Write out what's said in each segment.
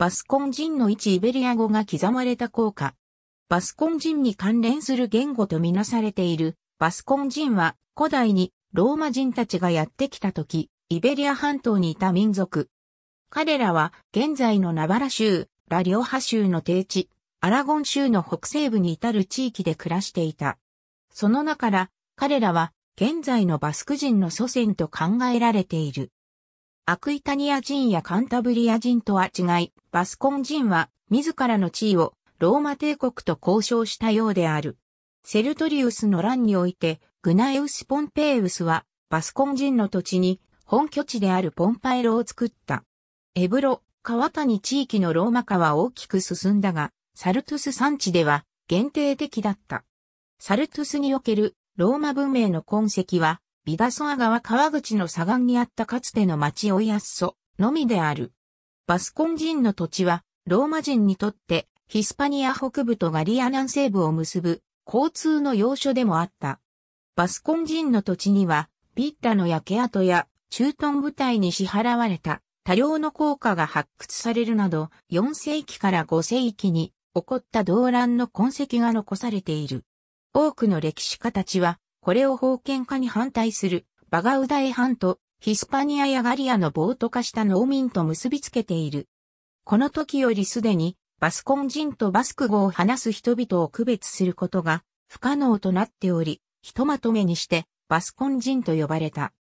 バスコン人の一イベリア語が刻まれた効果。バスコン人に関連する言語とみなされている、バスコン人は古代にローマ人たちがやってきた時、イベリア半島にいた民族。彼らは現在のナバラ州、ラリオハ州の低地、アラゴン州の北西部に至る地域で暮らしていた。その中から彼らは現在のバスク人の祖先と考えられている。アクイタニア人やカンタブリア人とは違い、バスコン人は自らの地位をローマ帝国と交渉したようである。セルトリウスの乱において、グナエウス・ポンペイウスはバスコン人の土地に本拠地であるポンパエロを作った。エブロ、川谷地域のローマ化は大きく進んだが、サルトゥス産地では限定的だった。サルトゥスにおけるローマ文明の痕跡はビガソア川川口の左岸にあったかつての町オイアッソのみである。バスコン人の土地は、ローマ人にとって、ヒスパニア北部とガリア南西部を結ぶ、交通の要所でもあった。バスコン人の土地には、ピッタの焼け跡や、中東部隊に支払われた、多量の効果が発掘されるなど、4世紀から5世紀に起こった動乱の痕跡が残されている。多くの歴史家たちは、これを封建化に反対するバガウダエ藩とヒスパニアやガリアの暴徒化した農民と結びつけている。この時よりすでにバスコン人とバスク語を話す人々を区別することが不可能となっており、ひとまとめにしてバスコン人と呼ばれた。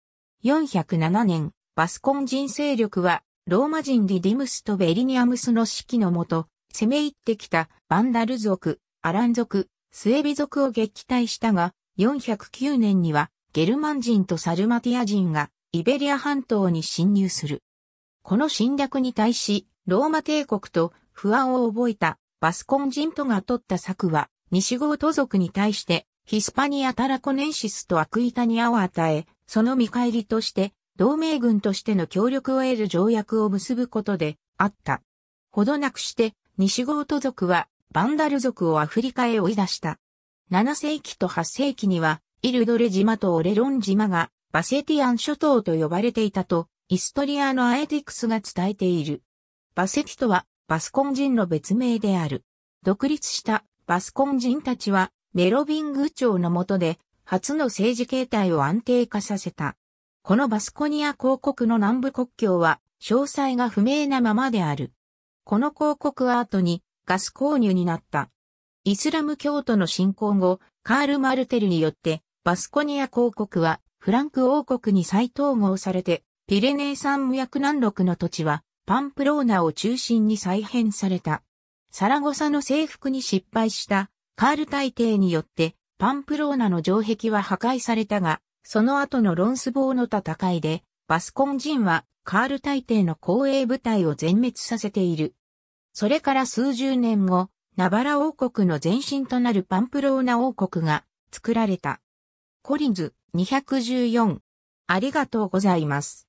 407年、バスコン人勢力はローマ人リディムスとベリニアムスの指揮のもと攻め入ってきたバンダル族、アラン族、スエビ族を撃退したが、409年にはゲルマン人とサルマティア人がイベリア半島に侵入する。この侵略に対し、ローマ帝国と不安を覚えたバスコン人とが取った策は、西郷都族に対してヒスパニア・タラコネンシスとアクイタニアを与え、その見返りとして同盟軍としての協力を得る条約を結ぶことであった。ほどなくして、西郷都族はバンダル族をアフリカへ追い出した。7世紀と8世紀には、イルドレ島とオレロン島がバセティアン諸島と呼ばれていたと、イストリアのアエティクスが伝えている。バセティとは、バスコン人の別名である。独立したバスコン人たちは、メロビング朝の下で、初の政治形態を安定化させた。このバスコニア公国の南部国境は、詳細が不明なままである。この広告は後にガス購入になった。イスラム教徒の信仰後、カール・マルテルによって、バスコニア公国は、フランク王国に再統合されて、ピレネー山脈南麓の土地は、パンプローナを中心に再編された。サラゴサの征服に失敗したカール大帝によってパンプローナの城壁は破壊されたが、その後のロンスボーの戦いでバスコン人はカール大帝の後衛部隊を全滅させている。それから数十年後、ナバラ王国の前身となるパンプローナ王国が作られた。コリンズ214ありがとうございます。